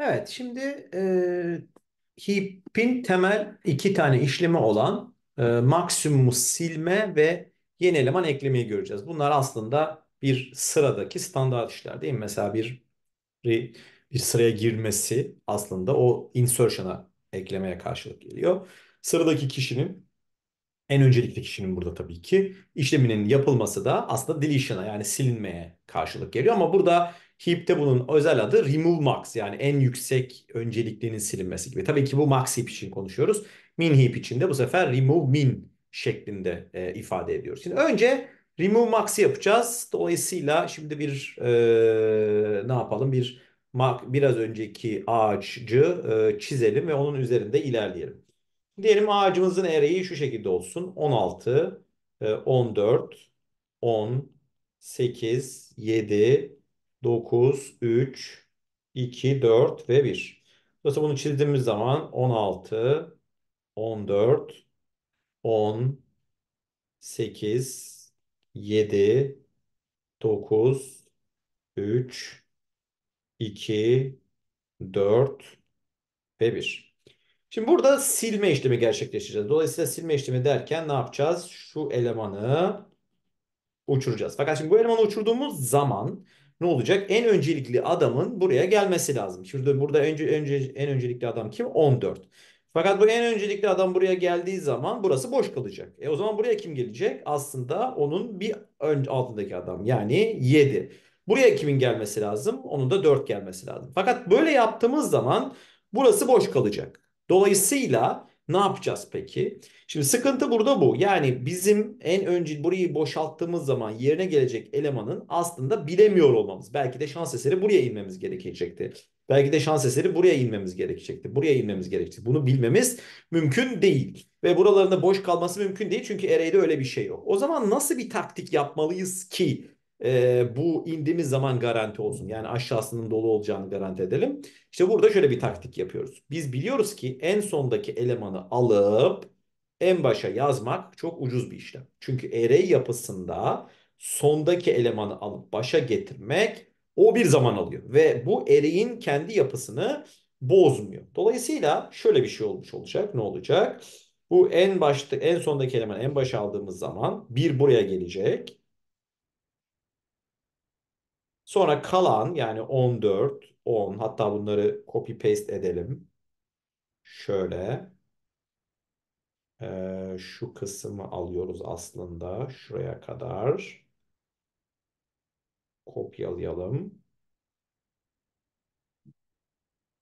Evet, şimdi e, heap'in temel iki tane işlemi olan e, maksimum silme ve yeni eleman eklemeyi göreceğiz. Bunlar aslında bir sıradaki standart işler değil mi? Mesela bir bir sıraya girmesi aslında o insertion'a eklemeye karşılık geliyor. Sıradaki kişinin en öncelikli kişinin burada tabii ki işleminin yapılması da aslında deletion'a yani silinmeye karşılık geliyor ama burada Heap'te bunun özel adı remove max yani en yüksek önceliklerinin silinmesi gibi. Tabii ki bu max heap için konuşuyoruz. Min heap için de bu sefer remove min şeklinde e, ifade ediyoruz. Şimdi önce remove Max yapacağız. Dolayısıyla şimdi bir e, ne yapalım? Bir biraz önceki ağacı e, çizelim ve onun üzerinde ilerleyelim. Diyelim ağacımızın ereği şu şekilde olsun. 16, e, 14, 10, 8, 7, 9, 3, 2, 4 ve 1. Dolayısıyla bunu çizdiğimiz zaman 16, 14, 10, 8, 7, 9, 3, 2, 4 ve 1. Şimdi burada silme işlemi gerçekleştireceğiz. Dolayısıyla silme işlemi derken ne yapacağız? Şu elemanı uçuracağız. Fakat şimdi bu elemanı uçurduğumuz zaman ne olacak? En öncelikli adamın buraya gelmesi lazım. Şurada burada önce, önce en öncelikli adam kim? 14. Fakat bu en öncelikli adam buraya geldiği zaman burası boş kalacak. E o zaman buraya kim gelecek? Aslında onun bir ön, altındaki adam yani 7. Buraya kimin gelmesi lazım? Onun da 4 gelmesi lazım. Fakat böyle yaptığımız zaman burası boş kalacak. Dolayısıyla ne yapacağız peki? Şimdi sıkıntı burada bu. Yani bizim en önce burayı boşalttığımız zaman yerine gelecek elemanın aslında bilemiyor olmamız. Belki de şans eseri buraya inmemiz gerekecekti. Belki de şans eseri buraya inmemiz gerekecekti. Buraya inmemiz gerekecekti. Bunu bilmemiz mümkün değil. Ve buralarında boş kalması mümkün değil. Çünkü Erey'de öyle bir şey yok. O zaman nasıl bir taktik yapmalıyız ki e, bu indiğimiz zaman garanti olsun. Yani aşağısının dolu olacağını garanti edelim. İşte burada şöyle bir taktik yapıyoruz. Biz biliyoruz ki en sondaki elemanı alıp en başa yazmak çok ucuz bir işlem. Çünkü array yapısında sondaki elemanı alıp başa getirmek o bir zaman alıyor. Ve bu array'in kendi yapısını bozmuyor. Dolayısıyla şöyle bir şey olmuş olacak. Ne olacak? Bu en başta en sondaki elemanı en başa aldığımız zaman bir buraya gelecek. Sonra kalan yani 14, 10 hatta bunları copy paste edelim. Şöyle. Ee, şu kısmı alıyoruz aslında. Şuraya kadar. Kopyalayalım.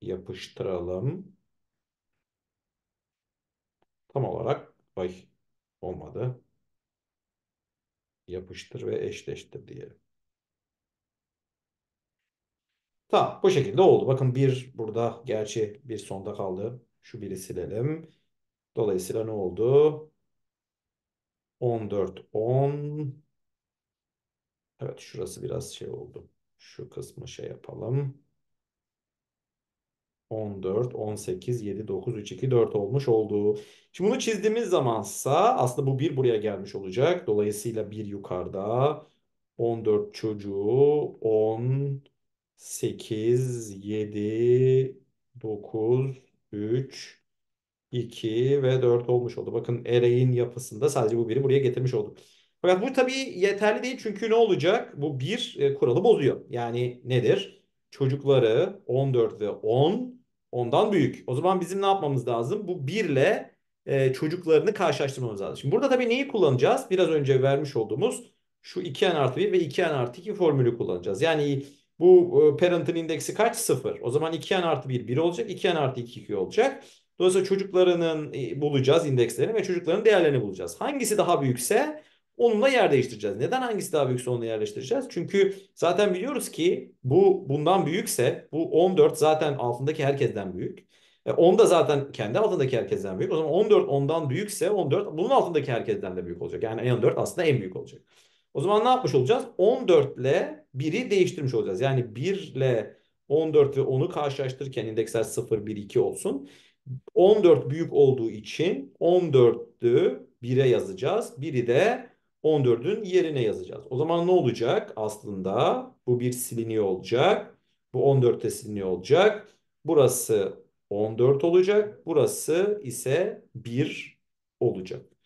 Yapıştıralım. Tam olarak ay olmadı. Yapıştır ve eşleştir diyelim. Tamam bu şekilde oldu. Bakın bir burada gerçi bir sonda kaldı. Şu biri silelim. Dolayısıyla ne oldu? 14, 10. Evet şurası biraz şey oldu. Şu kısmı şey yapalım. 14, 18, 7, 9, 3, 2, 4 olmuş oldu. Şimdi bunu çizdiğimiz zamansa aslında bu 1 buraya gelmiş olacak. Dolayısıyla 1 yukarıda. 14 çocuğu, 10, 8, 7, 9, 3, 2 ve 4 olmuş oldu. Bakın array'in yapısında sadece bu biri buraya getirmiş olduk. Fakat bu tabii yeterli değil çünkü ne olacak? Bu bir e, kuralı bozuyor. Yani nedir? Çocukları 14 ve 10 ondan büyük. O zaman bizim ne yapmamız lazım? Bu 1 ile e, çocuklarını karşılaştırmamız lazım. Şimdi burada tabii neyi kullanacağız? Biraz önce vermiş olduğumuz şu 2n artı 1 ve 2n artı 2 formülü kullanacağız. Yani bu e, parent'ın indeksi kaç? Sıfır. O zaman 2n artı 1 1 olacak. 2n artı 2 2 olacak. Dolayısıyla çocuklarının e, bulacağız indekslerini ve çocukların değerlerini bulacağız. Hangisi daha büyükse onunla yer değiştireceğiz. Neden hangisi daha büyükse onunla yerleştireceğiz? Çünkü zaten biliyoruz ki bu bundan büyükse bu 14 zaten altındaki herkesten büyük. E 10 da zaten kendi altındaki herkesten büyük. O zaman 14 ondan büyükse 14 bunun altındaki herkesten de büyük olacak. Yani 14 aslında en büyük olacak. O zaman ne yapmış olacağız? 14 ile 1'i değiştirmiş olacağız. Yani 1 ile 14 ve 10'u karşılaştırırken indeksler 0, 1, 2 olsun. 14 büyük olduğu için 14'ü 1'e yazacağız. 1'i de 14'ün yerine yazacağız. O zaman ne olacak? Aslında bu 1 siliniyor olacak. Bu 14 de siliniyor olacak. Burası 14 olacak. Burası ise 1 olacak.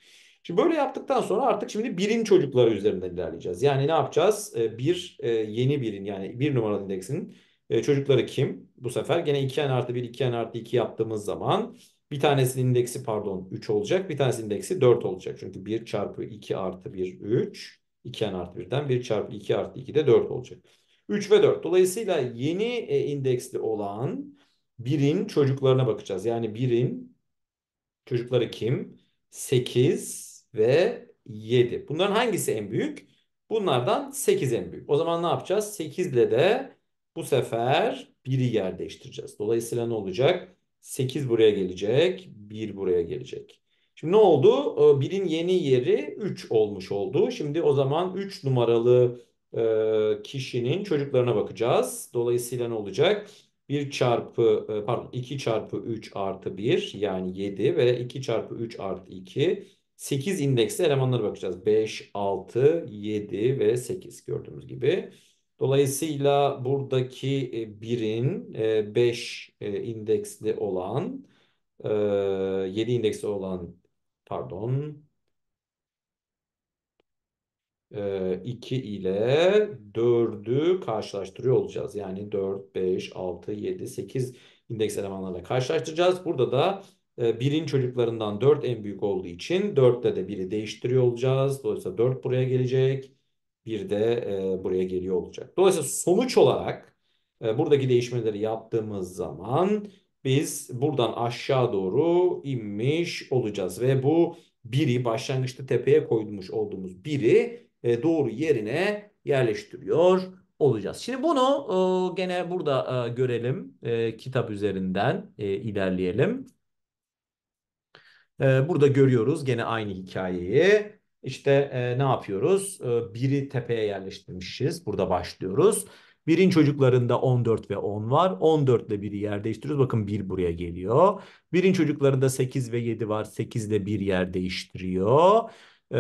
Şimdi böyle yaptıktan sonra artık şimdi birin çocukları üzerinden ilerleyeceğiz. Yani ne yapacağız? E, bir e, yeni birin yani bir numaralı indeksinin e, çocukları kim? Bu sefer gene 2n artı 1, 2n artı 2 yaptığımız zaman bir tanesinin indeksi pardon 3 olacak. Bir tanesinin indeksi 4 olacak. Çünkü 1 çarpı 2 artı 1 3. 2n artı 1'den 1 çarpı 2 artı 2 de 4 olacak. 3 ve 4. Dolayısıyla yeni indeksli olan birin çocuklarına bakacağız. Yani birin çocukları kim? 8, ve 7. Bunların hangisi en büyük? Bunlardan 8 en büyük. O zaman ne yapacağız? 8 ile de bu sefer 1'i yer değiştireceğiz. Dolayısıyla ne olacak? 8 buraya gelecek, 1 buraya gelecek. Şimdi ne oldu? 1'in ee, yeni yeri 3 olmuş oldu. Şimdi o zaman 3 numaralı e, kişinin çocuklarına bakacağız. Dolayısıyla ne olacak? 1 çarpı e, pardon 2 çarpı 3 artı 1 yani 7 ve 2 çarpı 3 artı 2 8 indeksli elemanlara bakacağız. 5, 6, 7 ve 8 gördüğümüz gibi. Dolayısıyla buradaki 1'in e, 5 e, e, indeksli olan 7 indeksli olan pardon 2 ile 4'ü karşılaştırıyor olacağız. Yani 4, 5, 6, 7, 8 indeks elemanlarla karşılaştıracağız. Burada da ee, birin çocuklarından 4 en büyük olduğu için 4'te de biri değiştiriyor olacağız. Dolayısıyla 4 buraya gelecek. Bir de e, buraya geliyor olacak. Dolayısıyla sonuç olarak e, buradaki değişmeleri yaptığımız zaman biz buradan aşağı doğru inmiş olacağız. Ve bu biri başlangıçta tepeye koymuş olduğumuz biri e, doğru yerine yerleştiriyor olacağız. Şimdi bunu e, gene burada e, görelim. E, kitap üzerinden e, ilerleyelim. Ee, burada görüyoruz gene aynı hikayeyi. İşte e, ne yapıyoruz? Ee, biri tepeye yerleştirmişiz. Burada başlıyoruz. Birin çocuklarında 14 ve 10 var. 14 ile 1'i yer değiştiriyoruz. Bakın 1 buraya geliyor. Birin çocuklarında 8 ve 7 var. 8 ile 1 yer değiştiriyor. Ee,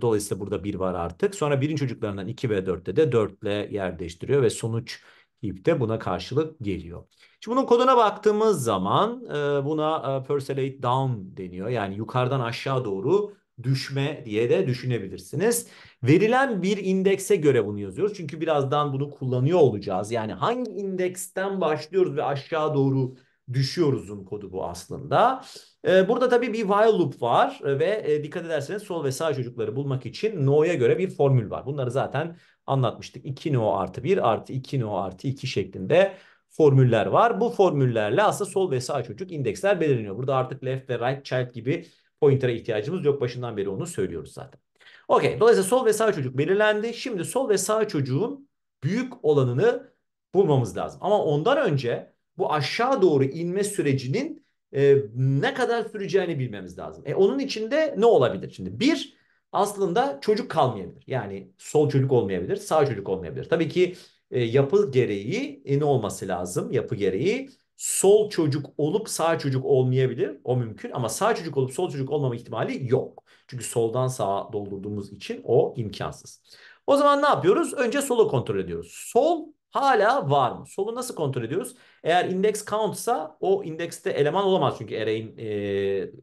dolayısıyla burada 1 var artık. Sonra birin çocuklarından 2 ve 4'te de 4 ile yer değiştiriyor ve sonuç heap de buna karşılık geliyor. Şimdi bunun koduna baktığımız zaman e, buna e, percolate down deniyor. Yani yukarıdan aşağı doğru düşme diye de düşünebilirsiniz. Verilen bir indekse göre bunu yazıyoruz. Çünkü birazdan bunu kullanıyor olacağız. Yani hangi indeksten başlıyoruz ve aşağı doğru düşüyoruzun kodu bu aslında. E, burada tabii bir while loop var ve e, dikkat ederseniz sol ve sağ çocukları bulmak için no'ya göre bir formül var. Bunları zaten anlatmıştık. 2 NO artı 1 artı 2 NO artı 2 şeklinde formüller var. Bu formüllerle aslında sol ve sağ çocuk indeksler belirleniyor. Burada artık left ve right child gibi pointer'a ihtiyacımız yok. Başından beri onu söylüyoruz zaten. Okey. Dolayısıyla sol ve sağ çocuk belirlendi. Şimdi sol ve sağ çocuğun büyük olanını bulmamız lazım. Ama ondan önce bu aşağı doğru inme sürecinin e, ne kadar süreceğini bilmemiz lazım. E, onun içinde ne olabilir? Şimdi bir, aslında çocuk kalmayabilir. Yani sol çocuk olmayabilir, sağ çocuk olmayabilir. Tabii ki e, yapı gereği e, ne olması lazım? Yapı gereği sol çocuk olup sağ çocuk olmayabilir. O mümkün ama sağ çocuk olup sol çocuk olmama ihtimali yok. Çünkü soldan sağa doldurduğumuz için o imkansız. O zaman ne yapıyoruz? Önce sola kontrol ediyoruz. Sol hala var mı? Solu nasıl kontrol ediyoruz? Eğer index countsa o indekste eleman olamaz çünkü array'in e,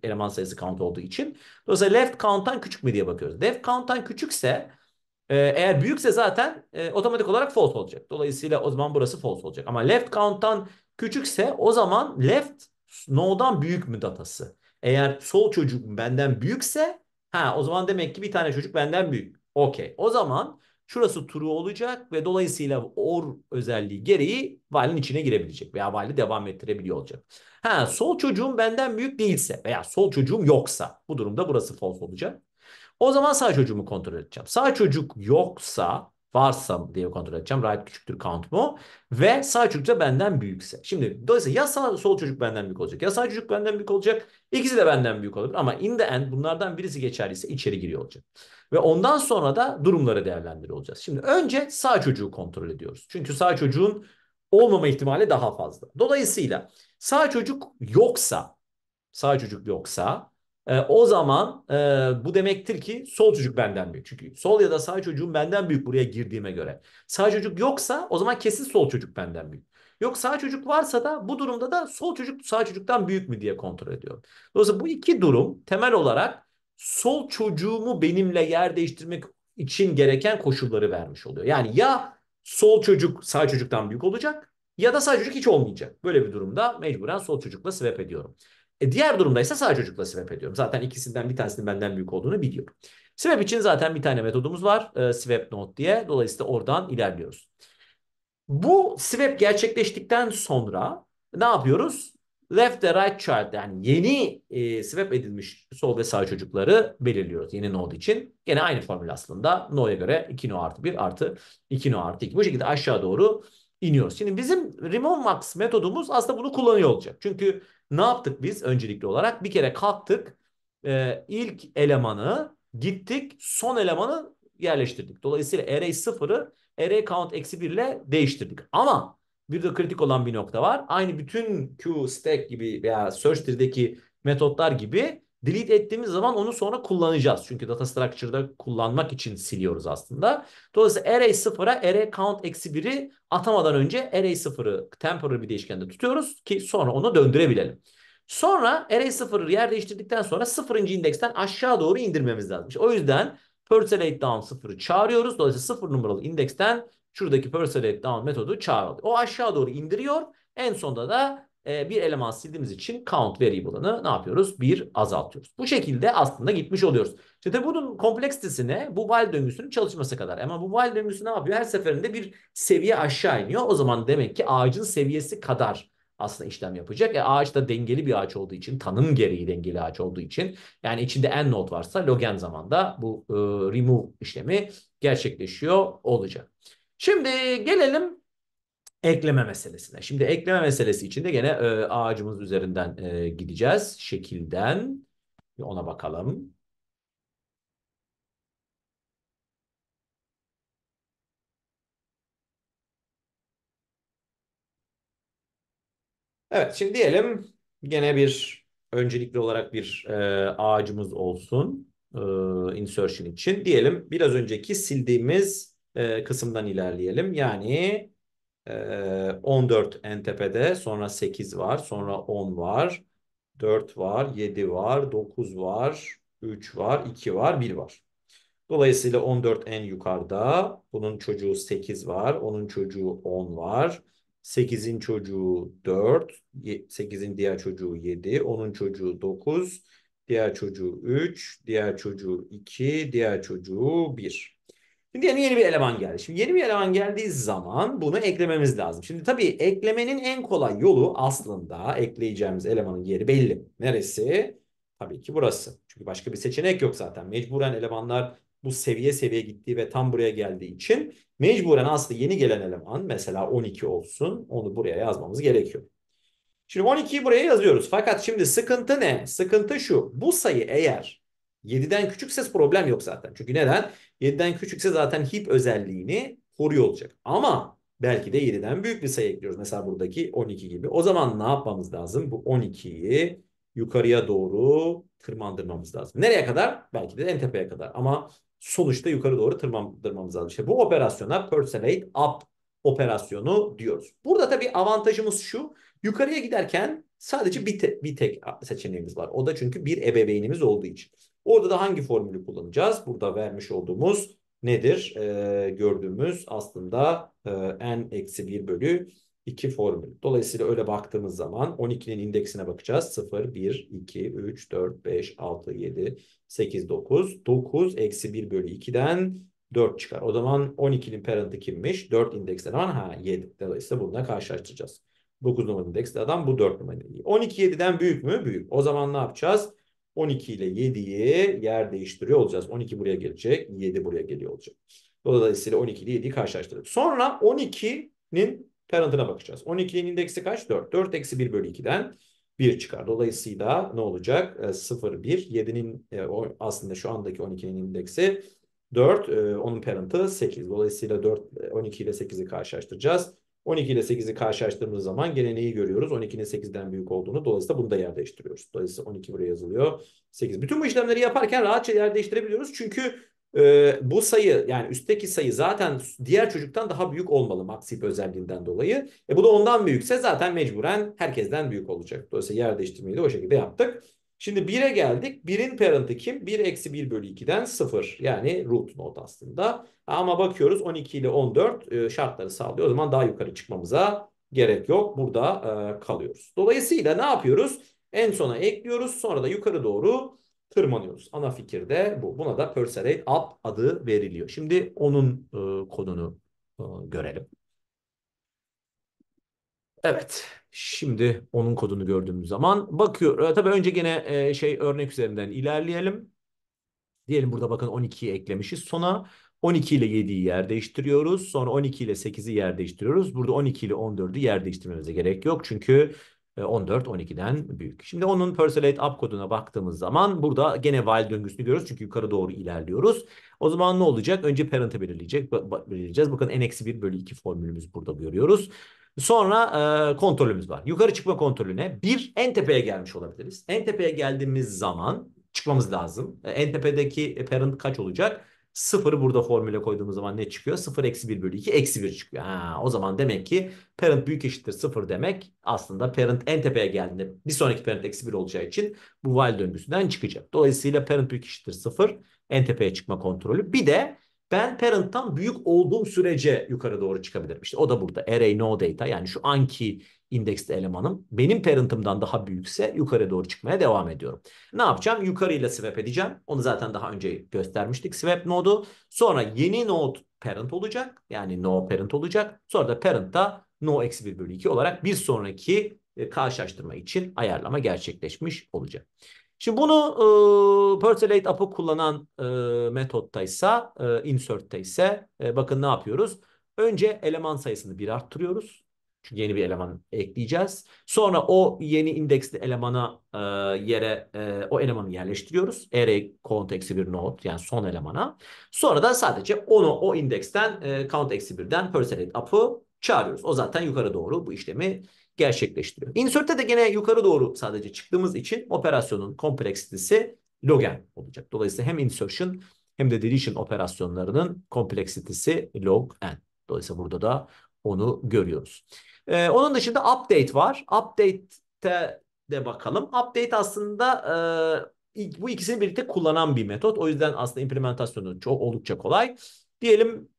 eleman sayısı count olduğu için. Dolayısıyla left count'tan küçük mü diye bakıyoruz. Left count'tan küçükse e, eğer büyükse zaten e, otomatik olarak false olacak. Dolayısıyla o zaman burası false olacak. Ama left count'tan küçükse o zaman left node'dan büyük mü datası? Eğer sol çocuk benden büyükse ha o zaman demek ki bir tane çocuk benden büyük. Okey. O zaman Şurası true olacak ve dolayısıyla or özelliği gereği while'ın içine girebilecek veya while'ı devam ettirebiliyor olacak. Ha sol çocuğum benden büyük değilse veya sol çocuğum yoksa bu durumda burası false olacak. O zaman sağ çocuğumu kontrol edeceğim. Sağ çocuk yoksa varsa diye kontrol edeceğim. Right küçüktür count mu? Ve sağ çocuk da benden büyükse. Şimdi dolayısıyla ya sağ, sol çocuk benden büyük olacak ya sağ çocuk benden büyük olacak. İkisi de benden büyük olabilir ama in the end bunlardan birisi geçerliyse içeri giriyor olacak. Ve ondan sonra da durumları değerlendiriyor olacağız. Şimdi önce sağ çocuğu kontrol ediyoruz. Çünkü sağ çocuğun olmama ihtimali daha fazla. Dolayısıyla sağ çocuk yoksa sağ çocuk yoksa e, o zaman e, bu demektir ki sol çocuk benden büyük. Çünkü sol ya da sağ çocuğum benden büyük buraya girdiğime göre. Sağ çocuk yoksa o zaman kesin sol çocuk benden büyük. Yok sağ çocuk varsa da bu durumda da sol çocuk sağ çocuktan büyük mü diye kontrol ediyorum. Dolayısıyla bu iki durum temel olarak sol çocuğumu benimle yer değiştirmek için gereken koşulları vermiş oluyor. Yani ya sol çocuk sağ çocuktan büyük olacak ya da sağ çocuk hiç olmayacak. Böyle bir durumda mecburen sol çocukla swap ediyorum. E diğer durumda ise sağ çocukla swap ediyorum. Zaten ikisinden bir tanesinin benden büyük olduğunu biliyorum. Swap için zaten bir tane metodumuz var. E, swap node diye. Dolayısıyla oradan ilerliyoruz. Bu swap gerçekleştikten sonra ne yapıyoruz? Left ve right child yani yeni e, swap edilmiş sol ve sağ çocukları belirliyoruz yeni node için. Gene aynı formül aslında. No'ya göre 2 no artı 1 artı 2 no artı 2. Bu şekilde aşağı doğru iniyoruz. Şimdi bizim remove max metodumuz aslında bunu kullanıyor olacak. Çünkü ne yaptık biz öncelikli olarak? Bir kere kalktık e, ilk elemanı gittik son elemanı yerleştirdik. Dolayısıyla array 0'ı array count eksi 1 ile değiştirdik. Ama bir de kritik olan bir nokta var. Aynı bütün Q stack gibi veya search tree'deki metotlar gibi Delete ettiğimiz zaman onu sonra kullanacağız. Çünkü data structure'da kullanmak için siliyoruz aslında. Dolayısıyla array 0'a array count eksi 1'i atamadan önce array 0'ı temporary bir değişkende tutuyoruz ki sonra onu döndürebilelim. Sonra array 0'ı yer değiştirdikten sonra 0. indeksten aşağı doğru indirmemiz lazım. O yüzden percolate down 0'ı çağırıyoruz. Dolayısıyla 0 numaralı indeksten şuradaki percolate down metodu çağırıyor. O aşağı doğru indiriyor. En sonunda da ee, bir eleman sildiğimiz için count variable'ını ne yapıyoruz? Bir azaltıyoruz. Bu şekilde aslında gitmiş oluyoruz. İşte tabii bunun kompleksitesine bu while döngüsünün çalışması kadar. Ama bu while döngüsü ne yapıyor? Her seferinde bir seviye aşağı iniyor. O zaman demek ki ağacın seviyesi kadar aslında işlem yapacak. E, ağaç da dengeli bir ağaç olduğu için, tanım gereği dengeli ağaç olduğu için yani içinde en node varsa logen zamanda bu e, remove işlemi gerçekleşiyor olacak. Şimdi gelelim ekleme meselesine. Şimdi ekleme meselesi için de gene e, ağacımız üzerinden e, gideceğiz. Şekilden bir ona bakalım. Evet şimdi diyelim gene bir öncelikli olarak bir e, ağacımız olsun e, insertion için. Diyelim biraz önceki sildiğimiz e, kısımdan ilerleyelim. Yani 14 en tepede sonra 8 var sonra 10 var 4 var 7 var 9 var 3 var 2 var 1 var. Dolayısıyla 14 en yukarıda bunun çocuğu 8 var onun çocuğu 10 var 8'in çocuğu 4 8'in diğer çocuğu 7 onun çocuğu 9 diğer çocuğu 3 diğer çocuğu 2 diğer çocuğu 1. Şimdi yani yeni bir eleman geldi. Şimdi yeni bir eleman geldiği zaman bunu eklememiz lazım. Şimdi tabii eklemenin en kolay yolu aslında ekleyeceğimiz elemanın yeri belli. Neresi? Tabii ki burası. Çünkü başka bir seçenek yok zaten. Mecburen elemanlar bu seviye seviye gittiği ve tam buraya geldiği için mecburen aslında yeni gelen eleman mesela 12 olsun onu buraya yazmamız gerekiyor. Şimdi 12'yi buraya yazıyoruz. Fakat şimdi sıkıntı ne? Sıkıntı şu. Bu sayı eğer 7'den küçükse problem yok zaten. Çünkü neden? 7'den küçükse zaten hip özelliğini koruyor olacak. Ama belki de 7'den büyük bir sayı ekliyoruz. Mesela buradaki 12 gibi. O zaman ne yapmamız lazım? Bu 12'yi yukarıya doğru tırmandırmamız lazım. Nereye kadar? Belki de en tepeye kadar. Ama sonuçta yukarı doğru tırmandırmamız lazım. İşte bu operasyona percolate up operasyonu diyoruz. Burada tabii avantajımız şu. Yukarıya giderken sadece bir, te bir tek seçeneğimiz var. O da çünkü bir ebeveynimiz olduğu için. Orada da hangi formülü kullanacağız? Burada vermiş olduğumuz nedir? E, gördüğümüz aslında e, n-1 bölü 2 formülü. Dolayısıyla öyle baktığımız zaman 12'nin indeksine bakacağız. 0, 1, 2, 3, 4, 5, 6, 7, 8, 9. 9 eksi 1 bölü 2'den 4 çıkar. O zaman 12'nin parentı kimmiş? 4 indeksler var. Ha 7. Dolayısıyla bununla karşılaştıracağız. 9 numaralı indeksli adam bu 4 numaralı. 12 7'den büyük mü? Büyük. O zaman ne yapacağız? 12 ile 7'yi yer değiştiriyor olacağız. 12 buraya gelecek, 7 buraya geliyor olacak. Dolayısıyla 12 ile 7'yi karşılaştırdık. Sonra 12'nin parentına bakacağız. 12'nin indeksi kaç? 4. 4 eksi 1 bölü 2'den 1 çıkar. Dolayısıyla ne olacak? 0, 1. 7'nin aslında şu andaki 12'nin indeksi 4. Ee, onun parentı 8. Dolayısıyla 4, 12 e, ile 8'i karşılaştıracağız. 12 ile 8'i karşılaştırdığımız zaman gene neyi görüyoruz? 12'nin 8'den büyük olduğunu. Dolayısıyla bunu da yer değiştiriyoruz. Dolayısıyla 12 buraya yazılıyor. 8. Bütün bu işlemleri yaparken rahatça yer değiştirebiliyoruz. Çünkü e, bu sayı yani üstteki sayı zaten diğer çocuktan daha büyük olmalı maksip özelliğinden dolayı. E, bu da ondan büyükse zaten mecburen herkesten büyük olacak. Dolayısıyla yer değiştirmeyi de o şekilde yaptık. Şimdi 1'e geldik. 1'in parentı kim? 1 eksi 1 bölü 2'den 0. Yani root node aslında. Ama bakıyoruz 12 ile 14 e, şartları sağlıyor. O zaman daha yukarı çıkmamıza gerek yok. Burada e, kalıyoruz. Dolayısıyla ne yapıyoruz? En sona ekliyoruz. Sonra da yukarı doğru tırmanıyoruz. Ana fikir de bu. Buna da Perseverate Up adı veriliyor. Şimdi onun e, kodunu görelim. Evet. Şimdi onun kodunu gördüğümüz zaman bakıyor. E, tabii önce gene e, şey örnek üzerinden ilerleyelim. Diyelim burada bakın 12'yi eklemişiz. Sona 12 ile 7'yi yer değiştiriyoruz. Sonra 12 ile 8'i yer değiştiriyoruz. Burada 12 ile 14'ü yer değiştirmemize gerek yok. Çünkü 14 e, 12'den büyük. Şimdi onun persolate up koduna baktığımız zaman burada gene while döngüsünü görüyoruz. Çünkü yukarı doğru ilerliyoruz. O zaman ne olacak? Önce parent'ı belirleyecek, belirleyeceğiz. Bakın n-1 bölü 2 formülümüz burada görüyoruz. Sonra e, kontrolümüz var. Yukarı çıkma kontrolüne bir en tepeye gelmiş olabiliriz. En tepeye geldiğimiz zaman çıkmamız lazım. En tepedeki e, parent kaç olacak? Sıfırı burada formüle koyduğumuz zaman ne çıkıyor? Sıfır eksi bir bölü iki eksi bir çıkıyor. Ha, o zaman demek ki parent büyük eşittir sıfır demek aslında parent en tepeye geldiğinde bir sonraki parent eksi bir olacağı için bu while döngüsünden çıkacak. Dolayısıyla parent büyük eşittir sıfır. en tepeye çıkma kontrolü. Bir de ben parent'tan büyük olduğum sürece yukarı doğru çıkabilirim. İşte o da burada array no data yani şu anki indekste elemanım benim parent'ımdan daha büyükse yukarı doğru çıkmaya devam ediyorum. Ne yapacağım? Yukarıyla swap edeceğim. Onu zaten daha önce göstermiştik swap node'u. Sonra yeni node parent olacak. Yani no parent olacak. Sonra da parent da no eksi 1 bölü 2 olarak bir sonraki e, karşılaştırma için ayarlama gerçekleşmiş olacak. Şimdi bunu e, Percolate up'ı kullanan e, metotta e, insert'te ise e, bakın ne yapıyoruz? Önce eleman sayısını bir arttırıyoruz. Çünkü yeni bir eleman ekleyeceğiz. Sonra o yeni indeksli elemana e, yere e, o elemanı yerleştiriyoruz. Array count-1 node yani son elemana. Sonra da sadece onu o indeksten e, count-1'den percentage up'ı çağırıyoruz. O zaten yukarı doğru bu işlemi gerçekleştiriyor. Insert'te de gene yukarı doğru sadece çıktığımız için operasyonun kompleksitesi log n olacak. Dolayısıyla hem insertion hem de deletion operasyonlarının kompleksitesi log n. Dolayısıyla burada da onu görüyoruz. Ee, onun dışında update var. Update'te de bakalım. Update aslında e, bu ikisini birlikte kullanan bir metot. O yüzden aslında implementasyonu çok oldukça kolay. Diyelim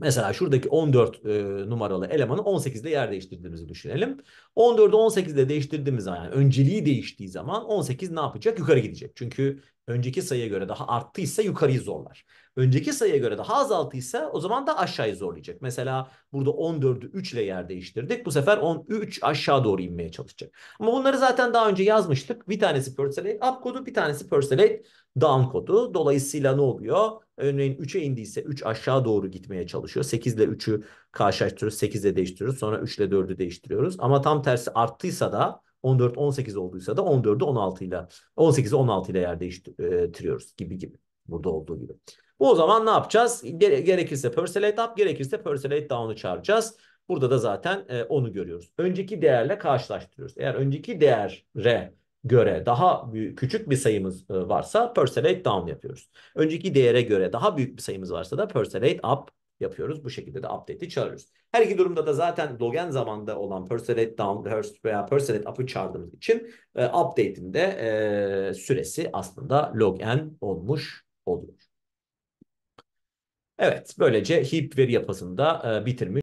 Mesela şuradaki 14 e, numaralı elemanı 18'de yer değiştirdiğimizi düşünelim. 14'ü 18'de değiştirdiğimiz zaman yani önceliği değiştiği zaman 18 ne yapacak? Yukarı gidecek. Çünkü önceki sayıya göre daha arttıysa yukarıyı zorlar. Önceki sayıya göre daha azaltıysa o zaman da aşağıyı zorlayacak. Mesela burada 14'ü 3 ile yer değiştirdik. Bu sefer 13 aşağı doğru inmeye çalışacak. Ama bunları zaten daha önce yazmıştık. Bir tanesi percolate up kodu, bir tanesi percolate down kodu. Dolayısıyla ne oluyor? Örneğin 3'e indiyse 3 aşağı doğru gitmeye çalışıyor. 8 ile 3'ü karşılaştırıyoruz. 8 ile değiştiriyoruz. Sonra 3 ile 4'ü değiştiriyoruz. Ama tam tersi arttıysa da 14 18 olduysa da 14'ü 16 ile 18'i 16 ile yer değiştiriyoruz gibi gibi. Burada olduğu gibi. Bu o zaman ne yapacağız? Gere gerekirse percolate up, gerekirse percolate down'u çağıracağız. Burada da zaten e, onu görüyoruz. Önceki değerle karşılaştırıyoruz. Eğer önceki değere göre daha büyük, küçük bir sayımız e, varsa percolate down yapıyoruz. Önceki değere göre daha büyük bir sayımız varsa da percolate up yapıyoruz. Bu şekilde de update'i çağırıyoruz. Her iki durumda da zaten logen zamanda olan persolate down veya persolate up'ı çağırdığımız için e, update'in de e, süresi aslında logen olmuş oluyor. Evet böylece heap veri yapısında e, bitirmiş.